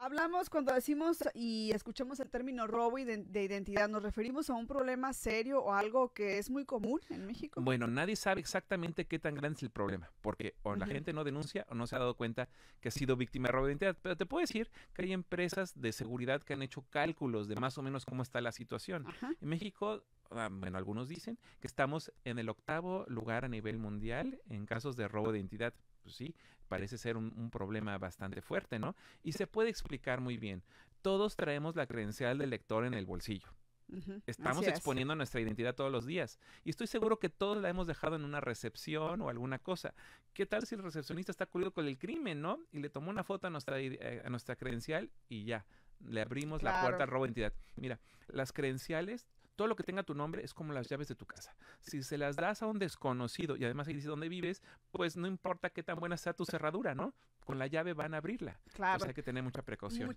Hablamos cuando decimos y escuchamos el término robo de identidad, ¿nos referimos a un problema serio o algo que es muy común en México? Bueno, nadie sabe exactamente qué tan grande es el problema, porque o la gente no denuncia o no se ha dado cuenta que ha sido víctima de robo de identidad, pero te puedo decir que hay empresas de seguridad que han hecho cálculos de más o menos cómo está la situación. En México ah, bueno, algunos dicen que estamos en el octavo lugar a nivel mundial en casos de robo de identidad pues sí, parece ser un, problema bastante fuerte, ¿no? Y se puede explicar muy bien. Todos traemos la credencial del lector en el bolsillo. Estamos exponiendo nuestra identidad todos los días y estoy seguro que todos la hemos dejado en una recepción o alguna cosa. ¿Qué tal si el recepcionista está cubierto con el crimen, no? Y le tomó una foto a nuestra, eh, a nuestra credencial y ya, le abrimos la puerta al robo de identidad. Mira, las credenciales todo lo que tenga tu nombre es como las llaves de tu casa. Si se las das a un desconocido y además ahí dice dónde vives, pues no importa qué tan buena sea tu cerradura, ¿no? Con la llave van a abrirla. Claro. O sea, hay que tener mucha precaución.